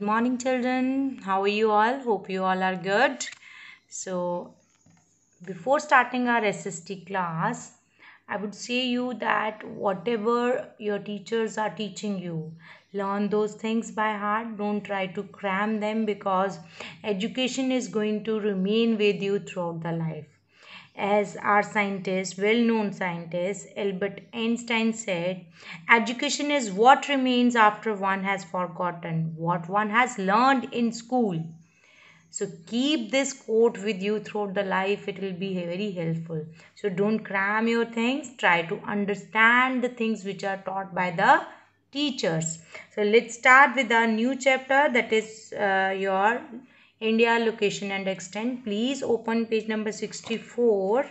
good morning children how are you all hope you all are good so before starting our sst class i would say you that whatever your teachers are teaching you learn those things by heart don't try to cram them because education is going to remain with you throughout the life as our scientist, well known scientist Albert Einstein said, education is what remains after one has forgotten what one has learned in school. So keep this quote with you throughout the life, it will be very helpful. So don't cram your things, try to understand the things which are taught by the teachers. So let's start with our new chapter that is uh, your India location and extent. Please open page number 64.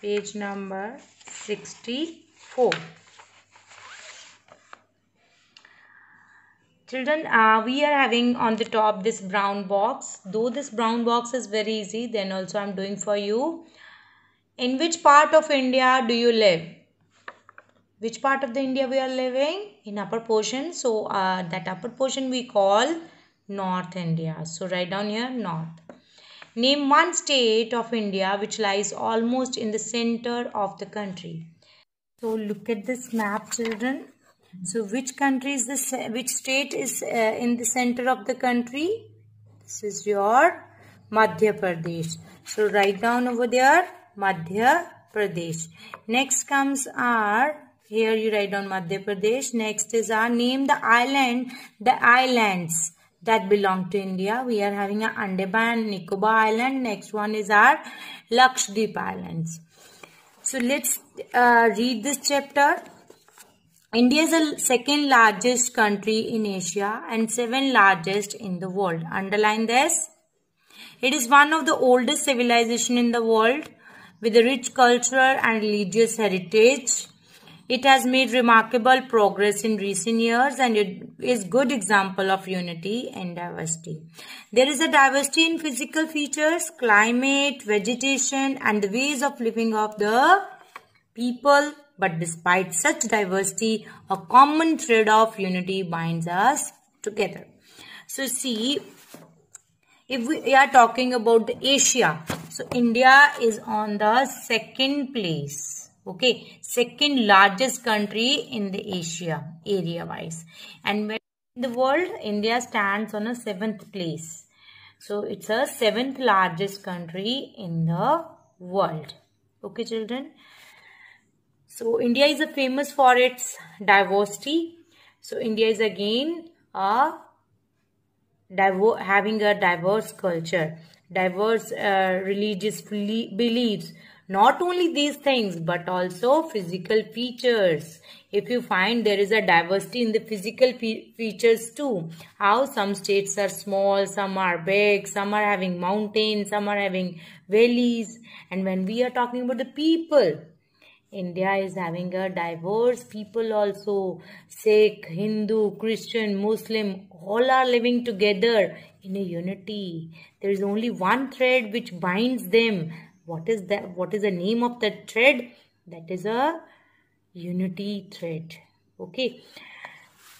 Page number 64. Children, uh, we are having on the top this brown box. Though this brown box is very easy, then also I am doing for you. In which part of India do you live? which part of the India we are living? In upper portion. So uh, that upper portion we call North India. So write down here North. Name one state of India which lies almost in the center of the country. So look at this map children. So which country is this, which state is uh, in the center of the country? This is your Madhya Pradesh. So write down over there Madhya Pradesh. Next comes our here you write down Madhya Pradesh. Next is our name the island, the islands that belong to India. We are having a Andaman Nicobar Island. Next one is our Lakshadweep Islands. So let's uh, read this chapter. India is the second largest country in Asia and seventh largest in the world. Underline this. It is one of the oldest civilization in the world with a rich cultural and religious heritage. It has made remarkable progress in recent years and it is good example of unity and diversity. There is a diversity in physical features, climate, vegetation and the ways of living of the people. But despite such diversity, a common thread of unity binds us together. So see, if we are talking about Asia, so India is on the second place okay second largest country in the asia area wise and in the world india stands on a seventh place so it's a seventh largest country in the world okay children so india is famous for its diversity so india is again a having a diverse culture diverse uh, religious beliefs. Not only these things, but also physical features. If you find there is a diversity in the physical features too. How some states are small, some are big, some are having mountains, some are having valleys. And when we are talking about the people, India is having a diverse people also. Sikh, Hindu, Christian, Muslim, all are living together in a unity. There is only one thread which binds them. What is that? What is the name of that thread? That is a unity thread. Okay.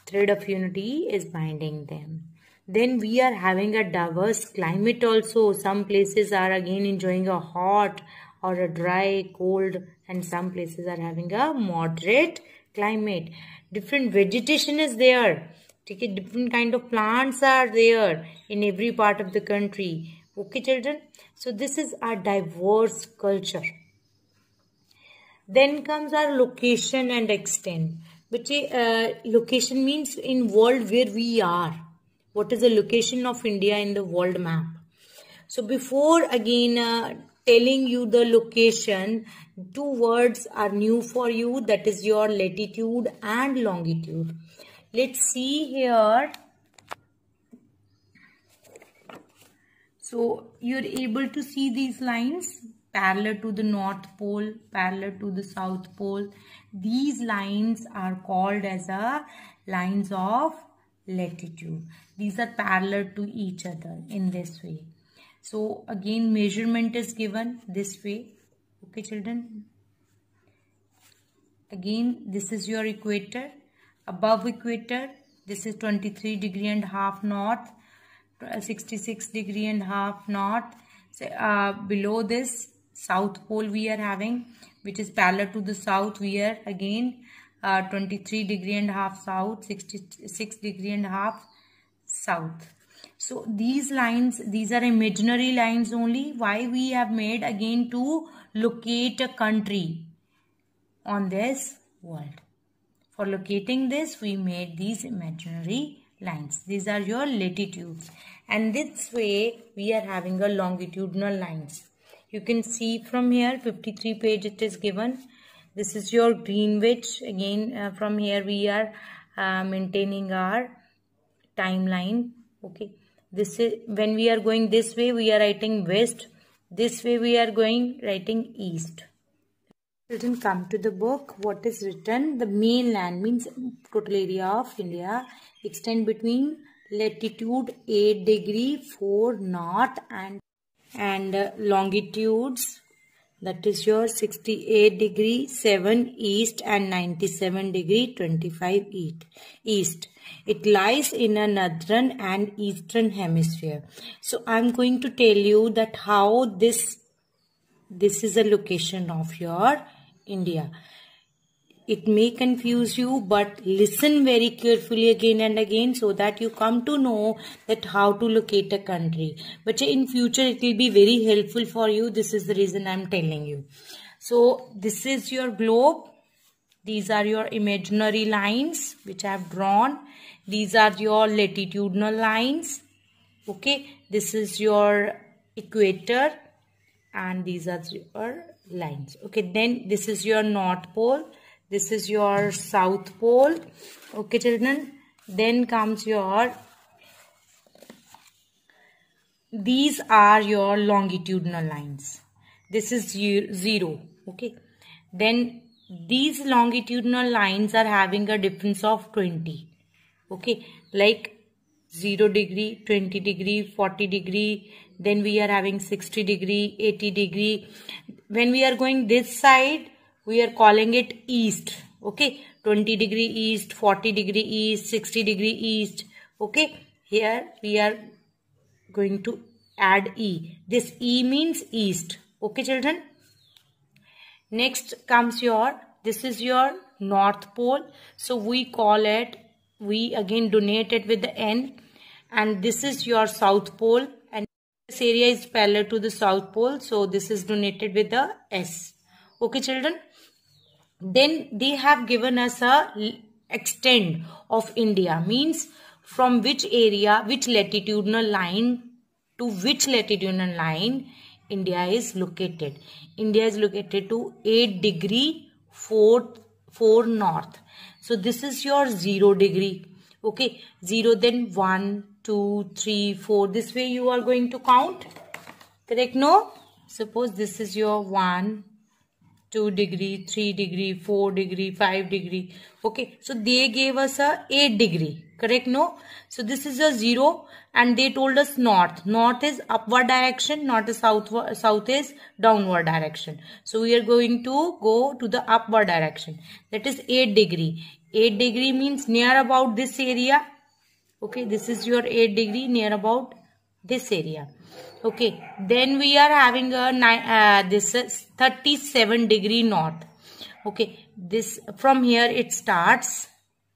Thread of unity is binding them. Then we are having a diverse climate also. Some places are again enjoying a hot or a dry, cold and some places are having a moderate climate. Different vegetation is there Okay, different kind of plants are there in every part of the country okay children so this is our diverse culture then comes our location and extent which eh, uh, location means in world where we are what is the location of india in the world map so before again uh, telling you the location two words are new for you that is your latitude and longitude let's see here so you're able to see these lines parallel to the north pole parallel to the south pole these lines are called as a lines of latitude these are parallel to each other in this way so again measurement is given this way okay children again this is your equator above equator this is 23 degree and half north 66 degree and half north so, uh, below this south pole we are having which is parallel to the south we are again uh, 23 degree and half south 66 degree and half south so these lines these are imaginary lines only why we have made again to locate a country on this world for locating this, we made these imaginary lines. These are your latitudes. And this way, we are having a longitudinal lines. You can see from here, 53 page it is given. This is your Greenwich. Again, uh, from here we are uh, maintaining our timeline. Okay. This is when we are going this way, we are writing west. This way we are going writing east. Children, come to the book. What is written? The mainland means total area of India extend between latitude 8 degree 4 north and and uh, longitudes that is your 68 degree 7 east and 97 degree 25 east it lies in a northern and eastern hemisphere so i'm going to tell you that how this this is a location of your India. It may confuse you, but listen very carefully again and again so that you come to know that how to locate a country. But in future, it will be very helpful for you. This is the reason I'm telling you. So this is your globe. These are your imaginary lines which I have drawn. These are your latitudinal lines. Okay, this is your equator and these are your lines okay then this is your north pole this is your south pole okay children then comes your these are your longitudinal lines this is zero okay then these longitudinal lines are having a difference of 20 okay like 0 degree 20 degree 40 degree then we are having 60 degree 80 degree when we are going this side we are calling it east okay 20 degree east 40 degree east 60 degree east okay here we are going to add e this e means east okay children next comes your this is your north pole so we call it we again donate it with the n and this is your south pole this area is parallel to the south pole. So this is denoted with the S. Okay children. Then they have given us a extent of India. Means from which area, which latitudinal line to which latitudinal line India is located. India is located to 8 degree 4, 4 north. So this is your 0 degree. Okay. 0 then 1, Two, three, four. This way you are going to count. Correct? No? Suppose this is your 1, 2 degree, 3 degree, 4 degree, 5 degree. Okay. So they gave us a 8 degree. Correct? No? So this is a 0 and they told us north. North is upward direction. North is southward. South is downward direction. So we are going to go to the upward direction. That is 8 degree. 8 degree means near about this area okay this is your 8 degree near about this area okay then we are having a uh, this is 37 degree north okay this from here it starts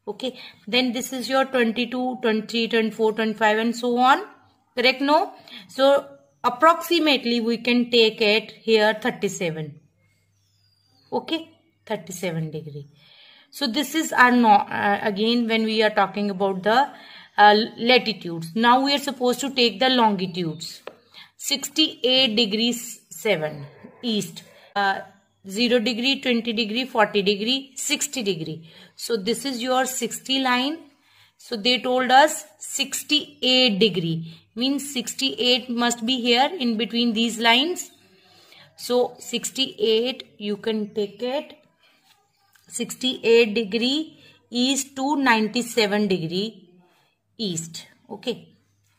okay then this is your 22 20 24 25 and so on correct no so approximately we can take it here 37 okay 37 degree so this is our no, uh, again when we are talking about the uh, latitudes. Now we are supposed to take the longitudes. 68 degrees 7 east. Uh, 0 degree, 20 degree, 40 degree, 60 degree. So this is your 60 line. So they told us 68 degree. Means 68 must be here in between these lines. So 68 you can take it. 68 degree east to 97 degree east okay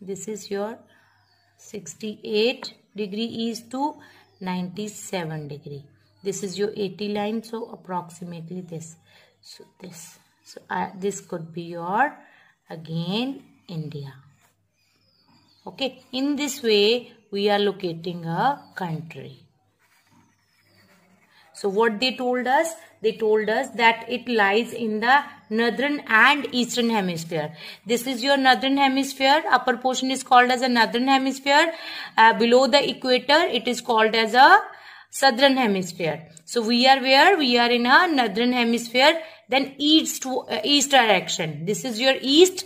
this is your 68 degree east to 97 degree this is your 80 line so approximately this so this so uh, this could be your again India okay in this way we are locating a country so what they told us? They told us that it lies in the northern and eastern hemisphere. This is your northern hemisphere. Upper portion is called as a northern hemisphere. Uh, below the equator, it is called as a southern hemisphere. So we are where? We are in a northern hemisphere. Then east, uh, east direction. This is your east.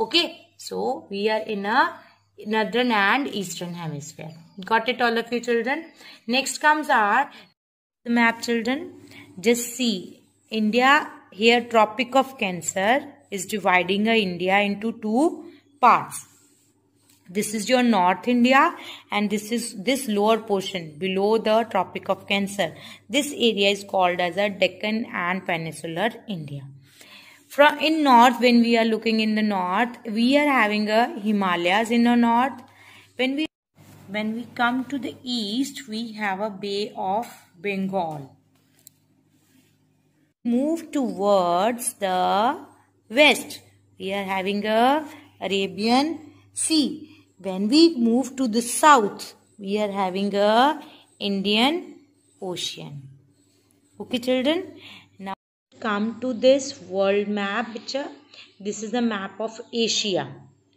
Okay. So we are in a northern and eastern hemisphere. Got it all of you children? Next comes our the map children? Just see, India, here Tropic of Cancer is dividing India into two parts. This is your North India and this is this lower portion below the Tropic of Cancer. This area is called as a Deccan and Peninsular India from in north when we are looking in the north we are having a himalayas in the north when we when we come to the east we have a bay of Bengal. Move towards the west. We are having a Arabian Sea. When we move to the south, we are having a Indian Ocean. Okay children? Now come to this world map picture. This is the map of Asia.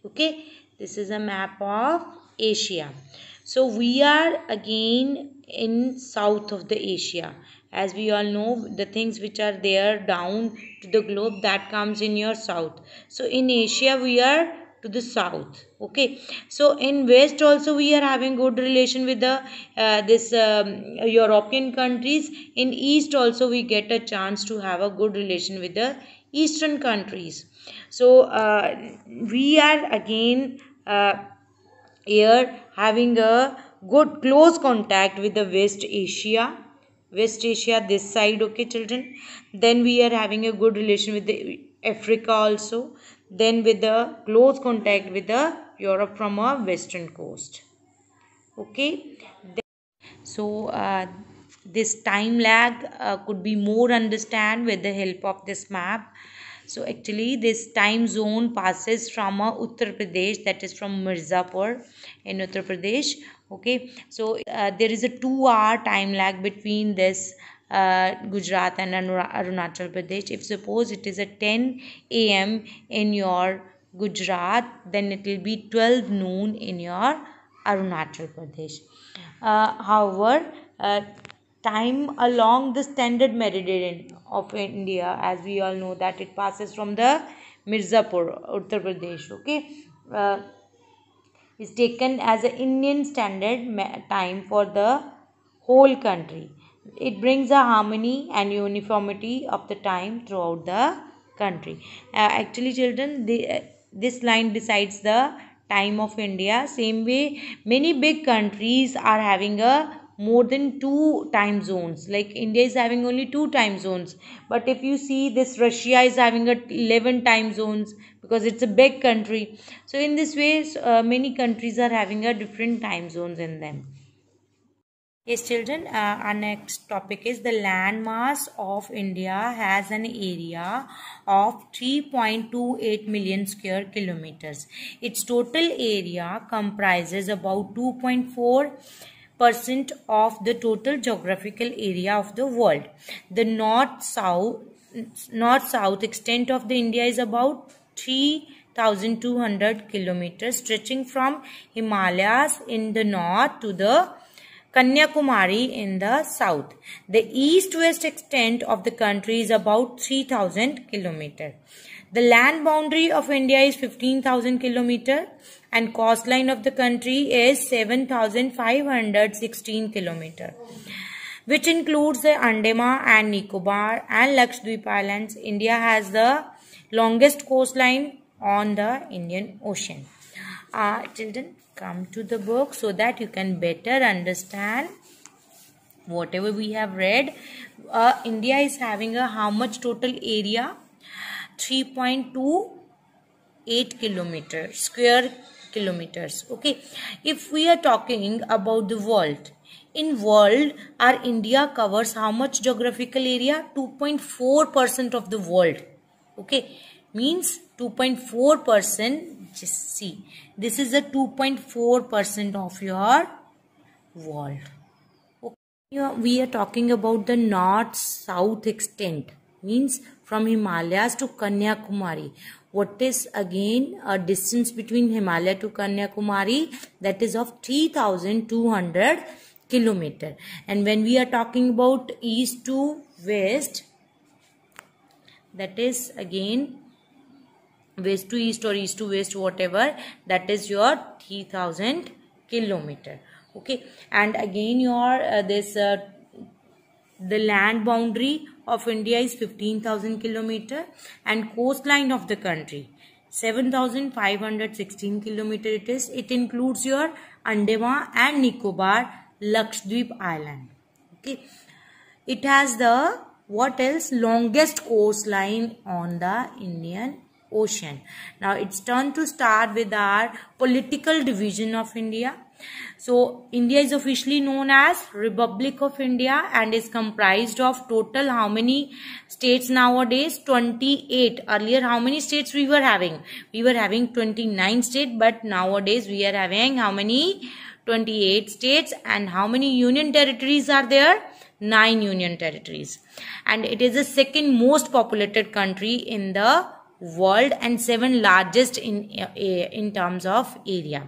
Okay? This is a map of Asia so we are again in south of the asia as we all know the things which are there down to the globe that comes in your south so in asia we are to the south okay so in west also we are having good relation with the uh, this um, european countries in east also we get a chance to have a good relation with the eastern countries so uh, we are again uh, air having a good close contact with the west asia west asia this side okay children then we are having a good relation with the africa also then with the close contact with the europe from our western coast okay so uh, this time lag uh, could be more understand with the help of this map so actually this time zone passes from uh, Uttar Pradesh that is from Mirzapur in Uttar Pradesh. Okay. So uh, there is a two hour time lag between this uh, Gujarat and Arunachal Pradesh. If suppose it is a 10 a.m. in your Gujarat, then it will be 12 noon in your Arunachal Pradesh. Uh, however, uh, time along the standard meridian of India as we all know that it passes from the Mirzapur, Uttar Pradesh okay uh, is taken as an Indian standard time for the whole country it brings a harmony and uniformity of the time throughout the country uh, actually children the, uh, this line decides the time of India same way many big countries are having a more than two time zones like india is having only two time zones but if you see this russia is having 11 time zones because it's a big country so in this way uh, many countries are having a different time zones in them yes children uh, our next topic is the landmass of india has an area of 3.28 million square kilometers its total area comprises about 2.4 percent of the total geographical area of the world. The north south north south extent of the India is about 3200 kilometers stretching from Himalayas in the north to the Kanyakumari in the south. The east-west extent of the country is about 3000 kilometers. The land boundary of India is 15,000 kilometer and coastline of the country is 7,516 kilometer, which includes the Andaman and Nicobar and Lakshadweep Islands. India has the longest coastline on the Indian Ocean. Uh, children, come to the book so that you can better understand whatever we have read. Uh, India is having a how much total area? 3.28 kilometer square kilometers okay if we are talking about the world in world our india covers how much geographical area 2.4% of the world okay means 2.4% just see this is a 2.4% of your world okay we are talking about the north south extent means from Himalayas to Kanyakumari. What is again a distance between Himalaya to Kanyakumari? That is of 3200 kilometer. And when we are talking about east to west, that is again west to east or east to west whatever that is your 3000 kilometer okay and again your uh, this uh, the land boundary of India is 15,000 kilometer and coastline of the country 7,516 kilometer it is. It includes your Andaman and Nicobar Lakshadweep Island. Okay. It has the what else longest coastline on the Indian Ocean. Now it's turn to start with our political division of India. So India is officially known as Republic of India and is comprised of total how many states nowadays? 28. Earlier how many states we were having? We were having 29 states but nowadays we are having how many? 28 states and how many union territories are there? 9 union territories. And it is the second most populated country in the world and seven largest in eh, eh, in terms of area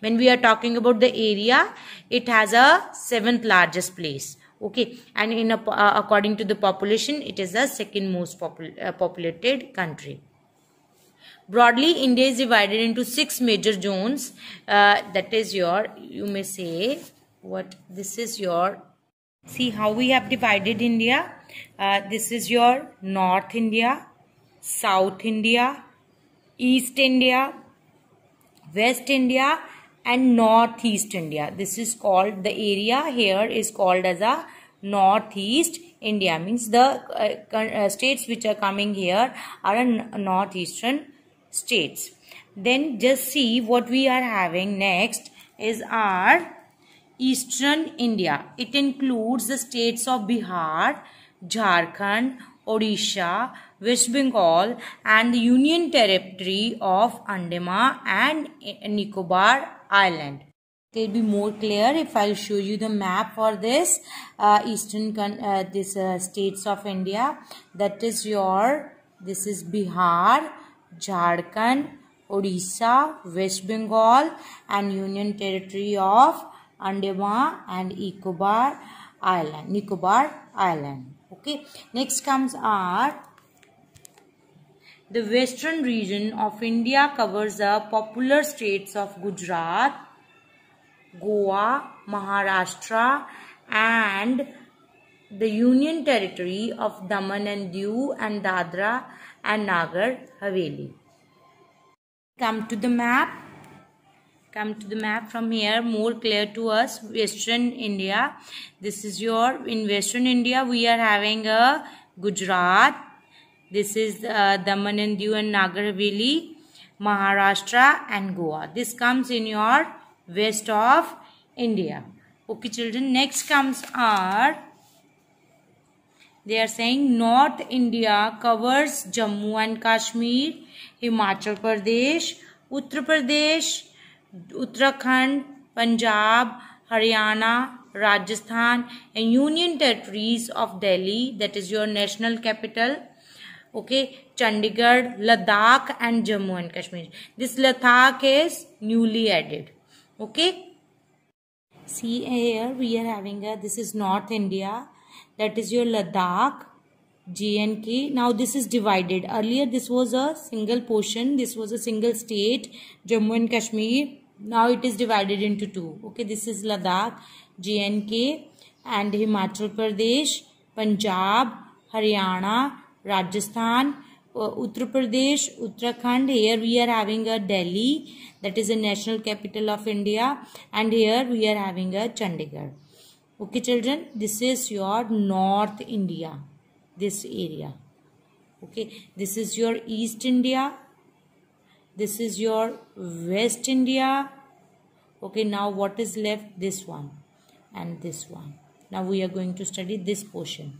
when we are talking about the area it has a seventh largest place okay and in a, uh, according to the population it is the second most popul uh, populated country broadly india is divided into six major zones uh, that is your you may say what this is your see how we have divided india uh, this is your north india South India, East India, West India and Northeast India. This is called, the area here is called as a Northeast India. Means the uh, uh states which are coming here are a Northeastern states. Then just see what we are having next is our Eastern India. It includes the states of Bihar, Jharkhand, Odisha, West Bengal, and the Union Territory of Andaman and Nicobar Island. It will be more clear if I'll show you the map for this uh, eastern uh, this uh, states of India. That is your this is Bihar, Jharkhand, Odisha, West Bengal, and Union Territory of Andaman and Nicobar Island. Nicobar Island okay next comes are the western region of India covers the popular states of Gujarat, Goa, Maharashtra and the Union Territory of Daman and Diu and Dadra and Nagar Haveli. Come to the map come to the map from here more clear to us western india this is your in western india we are having a gujarat this is uh, daman and diu and nagar haveli maharashtra and goa this comes in your west of india okay children next comes our they are saying north india covers jammu and kashmir himachal pradesh uttar pradesh Uttarakhand Punjab Haryana Rajasthan and union territories of Delhi that is your national capital okay Chandigarh Ladakh and Jammu and Kashmir this Ladakh is newly added okay see here we are having a this is north India that is your Ladakh J and K now this is divided earlier this was a single portion this was a single state Jammu and Kashmir now it is divided into two okay this is ladakh jnk and himachal pradesh punjab haryana rajasthan uh, uttar pradesh uttarakhand here we are having a delhi that is the national capital of india and here we are having a chandigarh okay children this is your north india this area okay this is your east india this is your west india okay now what is left this one and this one now we are going to study this portion